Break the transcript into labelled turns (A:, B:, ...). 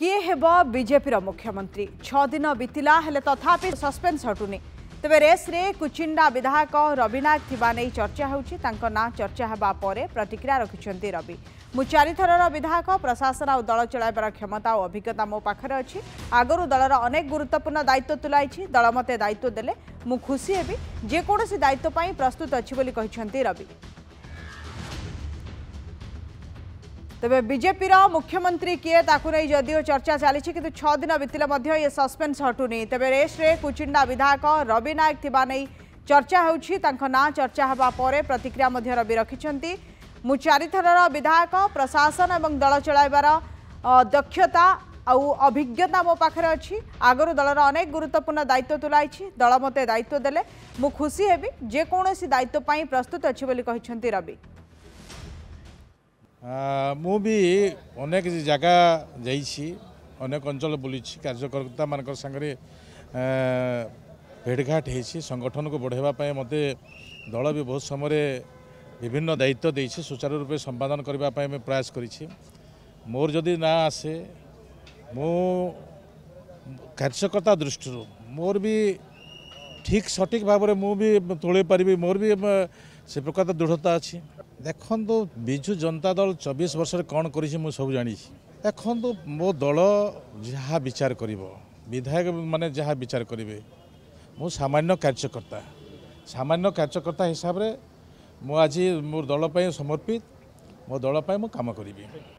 A: कि हे बिजेपि मुख्यमन्त्री छतिला तथापि सस्पेन्स हटुनि रेस रे कुचिण्डा विधायक रविनाक थापा चर्चा हुन्छ तर्चा प्रतिक्रिया रि रवि म चारिथर विधायक प्रशासन आउँ दल चलर क्षमता अभिज्ञता मो पाखेर अनि आगरू दल अनेक गुरुत्वपूर्ण दायित्व तुलते दायित्व देले म खुसी हो दायित्व प्रस्तुत अझै रवि तबे तो बीजेपी रा मुख्यमंत्री किए ताकि जदिओ चर्चा चली कि छदिन बीतने ये सस्पेन्स हटुनी तेज तो रेस रे कुचिंडा विधायक रवि नायक थी चर्चा होना चर्चा होगापर प्रतिक्रिया रवि रखिंट मु चारिथर विधायक प्रशासन और दल चल दक्षता आउ अभिज्ञता मो पाखे अच्छी आगर दल अनेक गुरुत्वपूर्ण दायित्व तुलाई दल मत दायित्व देखी हेबी जेकोसी दायित्व प्रस्तुत अच्छी रवि
B: ମୁଁ ବି ଅନେକ ଜାଗା ଯାଇଛି ଅନେକ ଅଞ୍ଚଳ ବୁଲିଛି କାର୍ଯ୍ୟକର୍ତ୍ତାମାନଙ୍କ ସାଙ୍ଗରେ ଭେଟଘାଟ ହୋଇଛି ସଂଗଠନକୁ ବଢ଼ାଇବା ପାଇଁ ମୋତେ ଦଳ ବି ବହୁତ ସମୟରେ ବିଭିନ୍ନ ଦାୟିତ୍ୱ ଦେଇଛି ସୁଚାରୁ ରୂପେ ସମ୍ପାଦନ କରିବା ପାଇଁ ମୁଁ ପ୍ରୟାସ କରିଛି ମୋର ଯଦି ନାଁ ଆସେ ମୁଁ କାର୍ଯ୍ୟକର୍ତ୍ତା ଦୃଷ୍ଟିରୁ ମୋର ବି ଠିକ୍ ସଠିକ୍ ଭାବରେ ମୁଁ ବି ତୋଳେଇ ପାରିବି ମୋର ବି ସେ ପ୍ରକାର ଦୃଢ଼ତା ଅଛି ଦେଖନ୍ତୁ ବିଜୁ ଜନତା ଦଳ ଚବିଶ ବର୍ଷରେ କ'ଣ କରିଛି ମୁଁ ସବୁ ଜାଣିଛି ଦେଖନ୍ତୁ ମୋ ଦଳ ଯାହା ବିଚାର କରିବ ବିଧାୟକମାନେ ଯାହା ବିଚାର କରିବେ ମୁଁ ସାମାନ୍ୟ କାର୍ଯ୍ୟକର୍ତ୍ତା ସାମାନ୍ୟ କାର୍ଯ୍ୟକର୍ତ୍ତା ହିସାବରେ ମୁଁ ଆଜି ମୋ ଦଳ ପାଇଁ ସମର୍ପିତ ମୋ ଦଳ ପାଇଁ ମୁଁ କାମ କରିବି